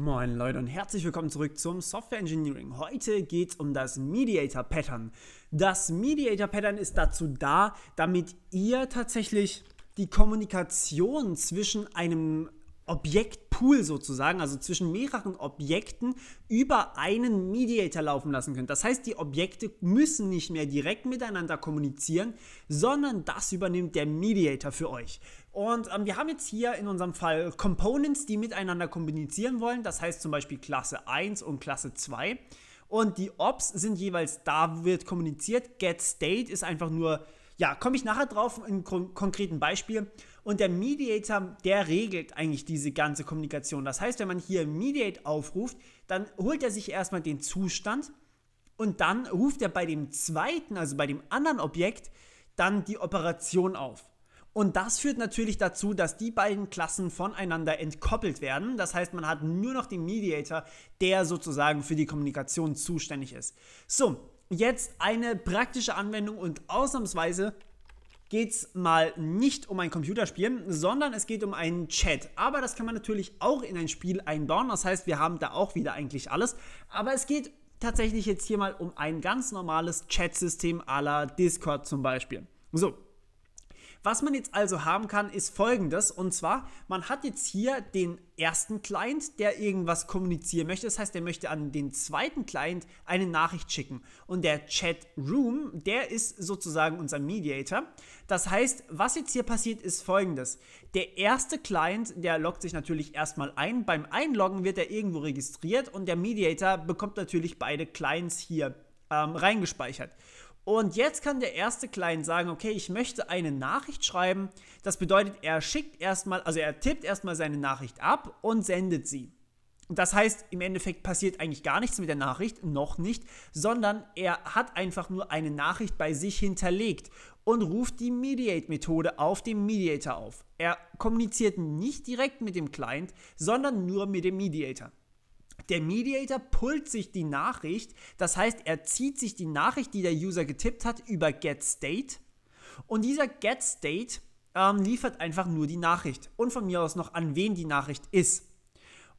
Moin Leute und herzlich willkommen zurück zum Software Engineering. Heute geht es um das Mediator Pattern. Das Mediator Pattern ist dazu da, damit ihr tatsächlich die Kommunikation zwischen einem Objekt Pool sozusagen, also zwischen mehreren Objekten über einen Mediator laufen lassen könnt. Das heißt, die Objekte müssen nicht mehr direkt miteinander kommunizieren, sondern das übernimmt der Mediator für euch. Und ähm, wir haben jetzt hier in unserem Fall Components, die miteinander kommunizieren wollen. Das heißt zum Beispiel Klasse 1 und Klasse 2. Und die Ops sind jeweils da, wird kommuniziert. GetState ist einfach nur ja, komme ich nachher drauf in kon konkreten Beispiel. Und der Mediator, der regelt eigentlich diese ganze Kommunikation. Das heißt, wenn man hier Mediate aufruft, dann holt er sich erstmal den Zustand und dann ruft er bei dem zweiten, also bei dem anderen Objekt, dann die Operation auf. Und das führt natürlich dazu, dass die beiden Klassen voneinander entkoppelt werden. Das heißt, man hat nur noch den Mediator, der sozusagen für die Kommunikation zuständig ist. So, jetzt eine praktische Anwendung und ausnahmsweise geht es mal nicht um ein Computerspiel, sondern es geht um einen Chat. Aber das kann man natürlich auch in ein Spiel einbauen. Das heißt, wir haben da auch wieder eigentlich alles. Aber es geht tatsächlich jetzt hier mal um ein ganz normales Chat-System à la Discord zum Beispiel. So, was man jetzt also haben kann, ist folgendes. Und zwar, man hat jetzt hier den ersten Client, der irgendwas kommunizieren möchte. Das heißt, der möchte an den zweiten Client eine Nachricht schicken. Und der Chat Room, der ist sozusagen unser Mediator. Das heißt, was jetzt hier passiert, ist folgendes. Der erste Client, der loggt sich natürlich erstmal ein. Beim Einloggen wird er irgendwo registriert und der Mediator bekommt natürlich beide Clients hier ähm, reingespeichert. Und jetzt kann der erste Client sagen, okay, ich möchte eine Nachricht schreiben. Das bedeutet, er schickt erstmal, also er tippt erstmal seine Nachricht ab und sendet sie. Das heißt, im Endeffekt passiert eigentlich gar nichts mit der Nachricht, noch nicht, sondern er hat einfach nur eine Nachricht bei sich hinterlegt und ruft die Mediate-Methode auf dem Mediator auf. Er kommuniziert nicht direkt mit dem Client, sondern nur mit dem Mediator. Der Mediator pullt sich die Nachricht, das heißt, er zieht sich die Nachricht, die der User getippt hat, über getState und dieser getState ähm, liefert einfach nur die Nachricht und von mir aus noch an wen die Nachricht ist.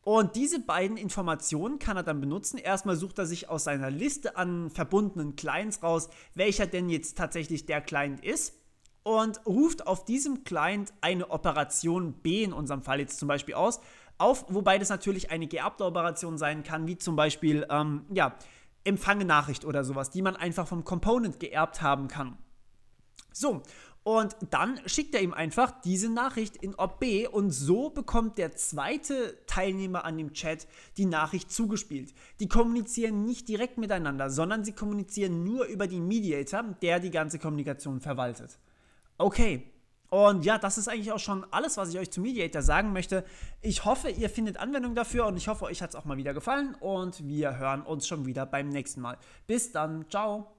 Und diese beiden Informationen kann er dann benutzen. Erstmal sucht er sich aus seiner Liste an verbundenen Clients raus, welcher denn jetzt tatsächlich der Client ist und ruft auf diesem Client eine Operation B in unserem Fall jetzt zum Beispiel aus auf, wobei das natürlich eine geerbte Operation sein kann, wie zum Beispiel, ähm, ja, Empfangenachricht oder sowas, die man einfach vom Component geerbt haben kann. So, und dann schickt er ihm einfach diese Nachricht in Ob B und so bekommt der zweite Teilnehmer an dem Chat die Nachricht zugespielt. Die kommunizieren nicht direkt miteinander, sondern sie kommunizieren nur über den Mediator, der die ganze Kommunikation verwaltet. Okay, und ja, das ist eigentlich auch schon alles, was ich euch zu Mediator sagen möchte. Ich hoffe, ihr findet Anwendung dafür und ich hoffe, euch hat es auch mal wieder gefallen und wir hören uns schon wieder beim nächsten Mal. Bis dann, ciao!